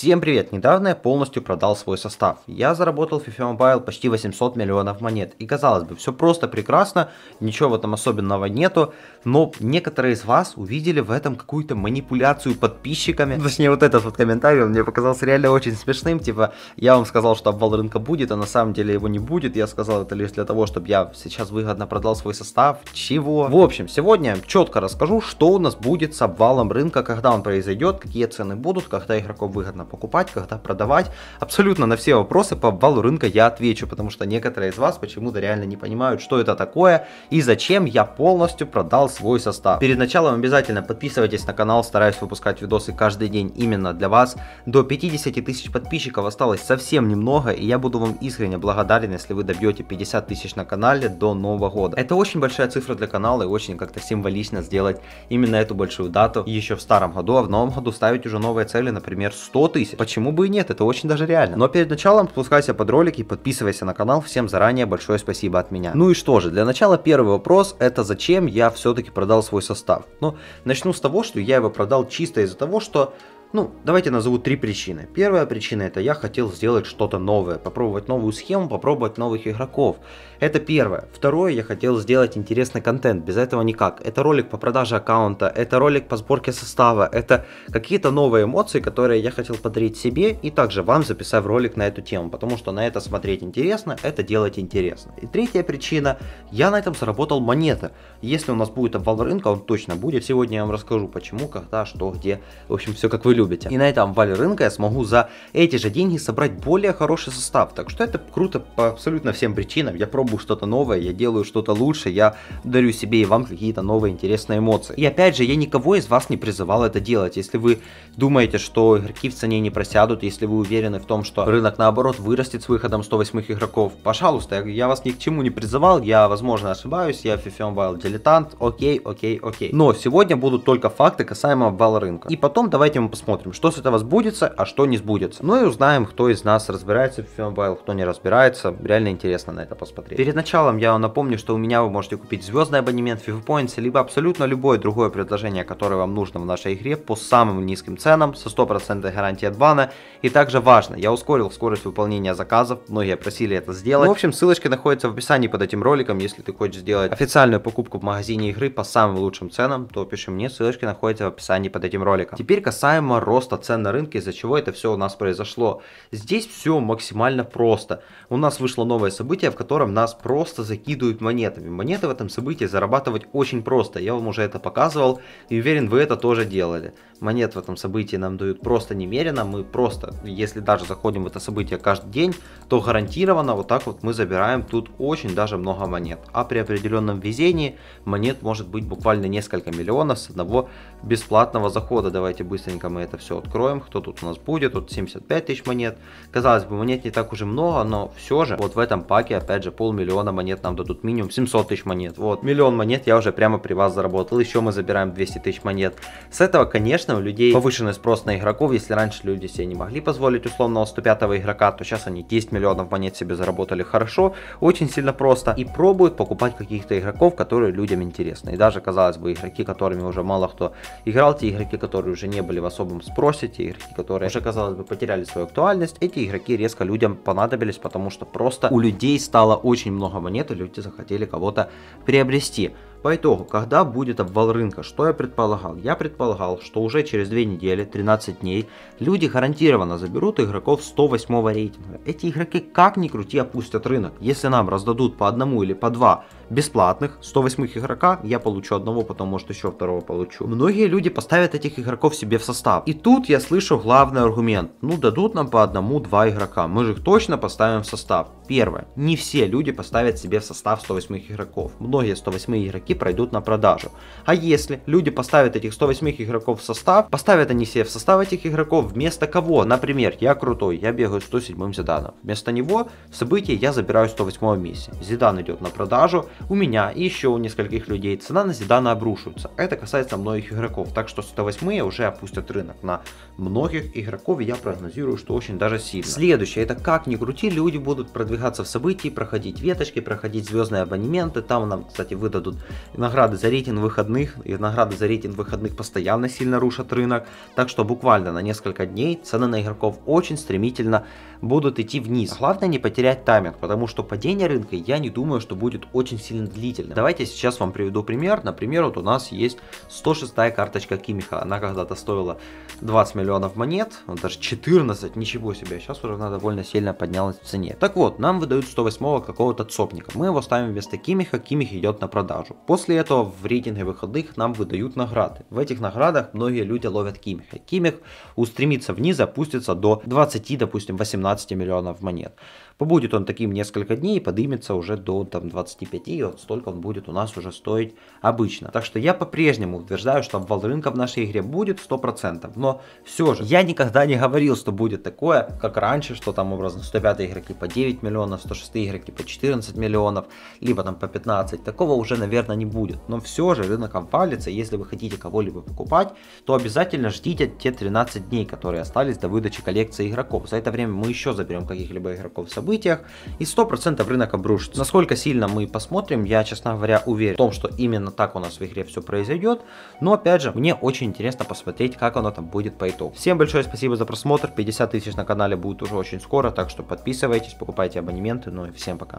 Всем привет! Недавно я полностью продал свой состав. Я заработал в FIFA Mobile почти 800 миллионов монет. И казалось бы, все просто прекрасно, ничего в этом особенного нету, но некоторые из вас увидели в этом какую-то манипуляцию подписчиками. Точнее, вот этот вот комментарий, он мне показался реально очень смешным, типа, я вам сказал, что обвал рынка будет, а на самом деле его не будет, я сказал это лишь для того, чтобы я сейчас выгодно продал свой состав. Чего? В общем, сегодня четко расскажу, что у нас будет с обвалом рынка, когда он произойдет, какие цены будут, когда игроков выгодно покупать, когда продавать. Абсолютно на все вопросы по обвалу рынка я отвечу, потому что некоторые из вас почему-то реально не понимают, что это такое и зачем я полностью продал свой состав. Перед началом обязательно подписывайтесь на канал, стараюсь выпускать видосы каждый день именно для вас. До 50 тысяч подписчиков осталось совсем немного, и я буду вам искренне благодарен, если вы добьете 50 тысяч на канале до Нового года. Это очень большая цифра для канала и очень как-то символично сделать именно эту большую дату. еще в старом году, а в новом году ставить уже новые цели, например, 100 тысяч тысяч. Почему бы и нет, это очень даже реально. Но перед началом спускайся под ролик и подписывайся на канал. Всем заранее большое спасибо от меня. Ну и что же, для начала первый вопрос, это зачем я все-таки продал свой состав? Ну, начну с того, что я его продал чисто из-за того, что ну, давайте назову три причины. Первая причина это я хотел сделать что-то новое, попробовать новую схему, попробовать новых игроков. Это первое. Второе, я хотел сделать интересный контент, без этого никак. Это ролик по продаже аккаунта, это ролик по сборке состава, это какие-то новые эмоции, которые я хотел подарить себе и также вам записав ролик на эту тему, потому что на это смотреть интересно, это делать интересно. И третья причина, я на этом заработал монеты. Если у нас будет обвал рынка, он точно будет, сегодня я вам расскажу почему, когда, что, где, в общем, все как вы любите. И на этом вале рынка я смогу за эти же деньги собрать более хороший состав. Так что это круто по абсолютно всем причинам. Я пробую что-то новое, я делаю что-то лучше, я дарю себе и вам какие-то новые интересные эмоции. И опять же, я никого из вас не призывал это делать. Если вы думаете, что игроки в цене не просядут, если вы уверены в том, что рынок наоборот вырастет с выходом 108 игроков, пожалуйста, я вас ни к чему не призывал, я возможно ошибаюсь, я Fifem Wild дилетант, окей, окей, окей. Но сегодня будут только факты касаемо вал рынка. И потом давайте мы посмотрим посмотрим, что с этого сбудется, а что не сбудется. Ну и узнаем, кто из нас разбирается в Фимобайл, кто не разбирается. Реально интересно на это посмотреть. Перед началом я вам напомню, что у меня вы можете купить звездный абонемент в Points, либо абсолютно любое другое предложение, которое вам нужно в нашей игре по самым низким ценам, со 100% гарантией отбана. И также важно, я ускорил скорость выполнения заказов, многие просили это сделать. Ну, в общем, ссылочка находится в описании под этим роликом, если ты хочешь сделать официальную покупку в магазине игры по самым лучшим ценам, то пиши мне, ссылочки находятся в описании под этим роликом. Теперь касаемо роста цен на рынке, из-за чего это все у нас произошло. Здесь все максимально просто. У нас вышло новое событие, в котором нас просто закидывают монетами. Монеты в этом событии зарабатывать очень просто. Я вам уже это показывал и уверен, вы это тоже делали. Монет в этом событии нам дают просто немерено. Мы просто, если даже заходим в это событие каждый день, то гарантированно вот так вот мы забираем тут очень даже много монет. А при определенном везении монет может быть буквально несколько миллионов с одного бесплатного захода. Давайте быстренько мы это это все откроем, кто тут у нас будет, тут 75 тысяч монет. Казалось бы, монет не так уже много, но все же, вот в этом паке, опять же, полмиллиона монет нам дадут минимум, 700 тысяч монет. Вот, миллион монет я уже прямо при вас заработал, еще мы забираем 200 тысяч монет. С этого, конечно, у людей повышенный спрос на игроков, если раньше люди себе не могли позволить условного 105 игрока, то сейчас они 10 миллионов монет себе заработали хорошо, очень сильно просто, и пробуют покупать каких-то игроков, которые людям интересны. И даже, казалось бы, игроки, которыми уже мало кто играл, те игроки, которые уже не были в особом потом спросите, игроки, которые уже, казалось бы, потеряли свою актуальность, эти игроки резко людям понадобились, потому что просто у людей стало очень много монет, и люди захотели кого-то приобрести. По итогу, когда будет обвал рынка, что я предполагал? Я предполагал, что уже через 2 недели, 13 дней, люди гарантированно заберут игроков 108 рейтинга. Эти игроки как ни крути опустят рынок. Если нам раздадут по одному или по два бесплатных 108 игрока, я получу одного, потом может еще второго получу. Многие люди поставят этих игроков себе в состав. И тут я слышу главный аргумент. Ну дадут нам по одному-два игрока, мы же их точно поставим в состав. Первое. Не все люди поставят себе в состав 108 игроков. Многие 108 игроки игроки пройдут на продажу. А если люди поставят этих 108 игроков в состав, поставят они себе в состав этих игроков вместо кого? Например, я крутой, я бегаю 107 Зиданом. Вместо него в событии я забираю 108 миссии. Зидан идет на продажу, у меня и еще у нескольких людей цена на Зидана обрушивается. Это касается многих игроков, так что 108 уже опустят рынок на многих игроков, и я прогнозирую, что очень даже сильно. Следующее, это как ни крути, люди будут продвигаться в событии, проходить веточки, проходить звездные абонементы, там нам, кстати, выдадут награды за рейтинг выходных и награды за рейтинг выходных постоянно сильно рушат рынок, так что буквально на несколько дней цены на игроков очень стремительно будут идти вниз. Главное не потерять тайминг, потому что падение рынка я не думаю, что будет очень сильно длительным. Давайте сейчас вам приведу пример. Например, вот у нас есть 106 карточка Кимиха. Она когда-то стоила 20 миллионов монет, даже 14, ничего себе. А сейчас уже она довольно сильно поднялась в цене. Так вот, нам выдают 108 какого-то цопника. Мы его ставим вместо Кимиха, Кимих идет на продажу. После этого в рейтинге выходных нам выдают награды. В этих наградах многие люди ловят кимихи. Кимих устремится вниз, опустится до 20, допустим, 18 миллионов монет. Побудет он таким несколько дней и поднимется уже до там, 25, и вот столько он будет у нас уже стоить обычно. Так что я по-прежнему утверждаю, что обвал рынка в нашей игре будет 100%, но все же я никогда не говорил, что будет такое, как раньше, что там образно 105 игроки по 9 миллионов, 106 игроки по 14 миллионов, либо там по 15. Такого уже, наверное, не будет. Но все же рынок обвалится, если вы хотите кого-либо покупать, то обязательно ждите те 13 дней, которые остались до выдачи коллекции игроков. За это время мы еще заберем каких-либо игроков в событиях, и 100% рынок обрушится. Насколько сильно мы посмотрим, я, честно говоря, уверен в том, что именно так у нас в игре все произойдет, но опять же, мне очень интересно посмотреть, как оно там будет по итогу. Всем большое спасибо за просмотр, 50 тысяч на канале будет уже очень скоро, так что подписывайтесь, покупайте абонементы, ну и всем пока.